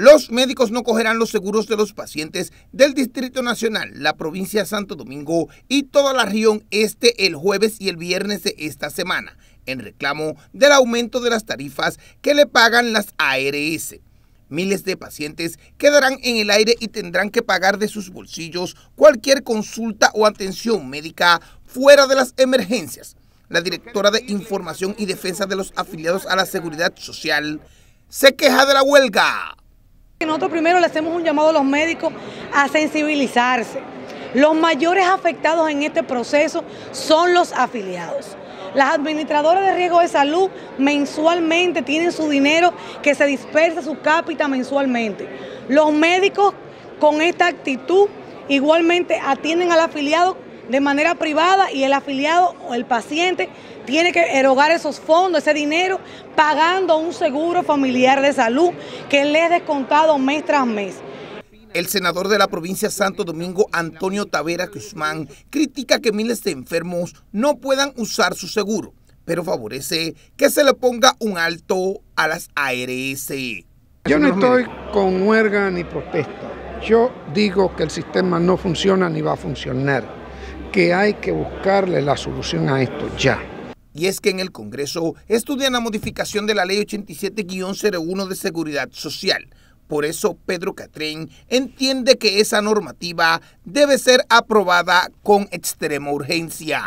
Los médicos no cogerán los seguros de los pacientes del Distrito Nacional, la provincia de Santo Domingo y toda la región este el jueves y el viernes de esta semana, en reclamo del aumento de las tarifas que le pagan las ARS. Miles de pacientes quedarán en el aire y tendrán que pagar de sus bolsillos cualquier consulta o atención médica fuera de las emergencias. La directora de Información y Defensa de los afiliados a la Seguridad Social se queja de la huelga. Nosotros primero le hacemos un llamado a los médicos a sensibilizarse. Los mayores afectados en este proceso son los afiliados. Las administradoras de riesgo de salud mensualmente tienen su dinero que se dispersa su cápita mensualmente. Los médicos con esta actitud igualmente atienden al afiliado de manera privada y el afiliado o el paciente tiene que erogar esos fondos, ese dinero, pagando un seguro familiar de salud que le es descontado mes tras mes. El senador de la provincia Santo Domingo, Antonio Tavera Guzmán, critica que miles de enfermos no puedan usar su seguro, pero favorece que se le ponga un alto a las ARS. Yo no estoy con huerga ni protesta. Yo digo que el sistema no funciona ni va a funcionar que hay que buscarle la solución a esto ya. Y es que en el Congreso estudian la modificación de la Ley 87-01 de Seguridad Social. Por eso Pedro Catrín entiende que esa normativa debe ser aprobada con extrema urgencia.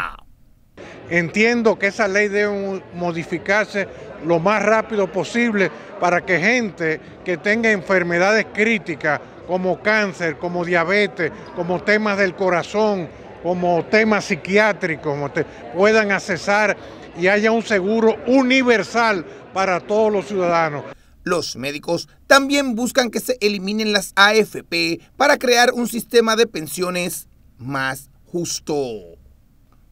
Entiendo que esa ley debe modificarse lo más rápido posible para que gente que tenga enfermedades críticas como cáncer, como diabetes, como temas del corazón, como tema psiquiátrico, puedan accesar y haya un seguro universal para todos los ciudadanos. Los médicos también buscan que se eliminen las AFP para crear un sistema de pensiones más justo.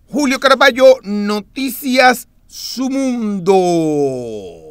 Julio Caraballo, Noticias Su Mundo.